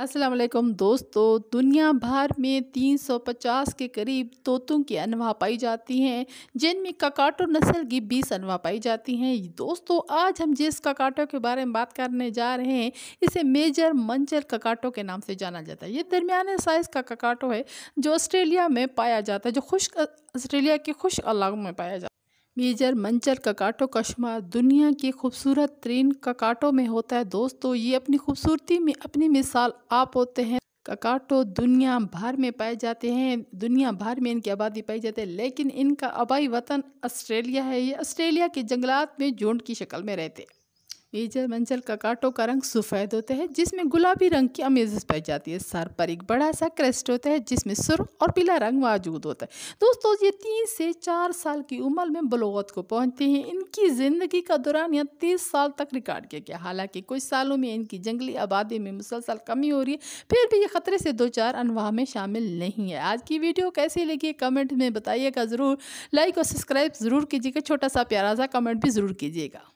वालेकुम दोस्तों दुनिया भर में 350 के करीब तोतों की अनवा पाई जाती हैं जिनमें काकाटो नस्ल की 20 अनवा पाई जाती हैं दोस्तों आज हम जिस काकाटो के बारे में बात करने जा रहे हैं इसे मेजर मंचर काकाटो के नाम से जाना जाता है ये दरमियाने साइज़ का काकाटो है जो ऑस्ट्रेलिया में पाया जाता है जो खुश्क ऑस्ट्रेलिया के खुश इलाकों में पाया जाता है मेजर मंचर ककाटो का शुमार दुनिया के खूबसूरत तरीन ककाटों में होता है दोस्तों ये अपनी खूबसूरती में अपनी मिसाल आप होते हैं ककाटो दुनिया भर में पाए जाते हैं दुनिया भर में इनकी आबादी पाई जाती है लेकिन इनका आबाई वतन ऑस्ट्रेलिया है ये ऑस्ट्रेलिया के जंगलात में झुंड की शक्ल में रहते हैं मेजर मंजल ककाटों का रंग सफ़ेद होता है जिसमें गुलाबी रंग की अमेजस पाई जाती है सर पर एक बड़ा सा क्रेस्ट होता है जिसमें सुर और पीला रंग मौजूद होता है दोस्तों ये तीन से चार साल की उम्र में बलोगत को पहुँचते हैं इनकी ज़िंदगी का दौरान यहाँ तीस साल तक रिकॉर्ड किया गया हालांकि कुछ सालों में इनकी जंगली आबादी में मुसलसल कमी हो रही है फिर भी ये ख़तरे से दो चार अनवाह में शामिल नहीं है आज की वीडियो कैसी लगी कमेंट में बताइएगा ज़रूर लाइक और सब्सक्राइब ज़रूर कीजिएगा छोटा सा प्यारा सा कमेंट भी ज़रूर कीजिएगा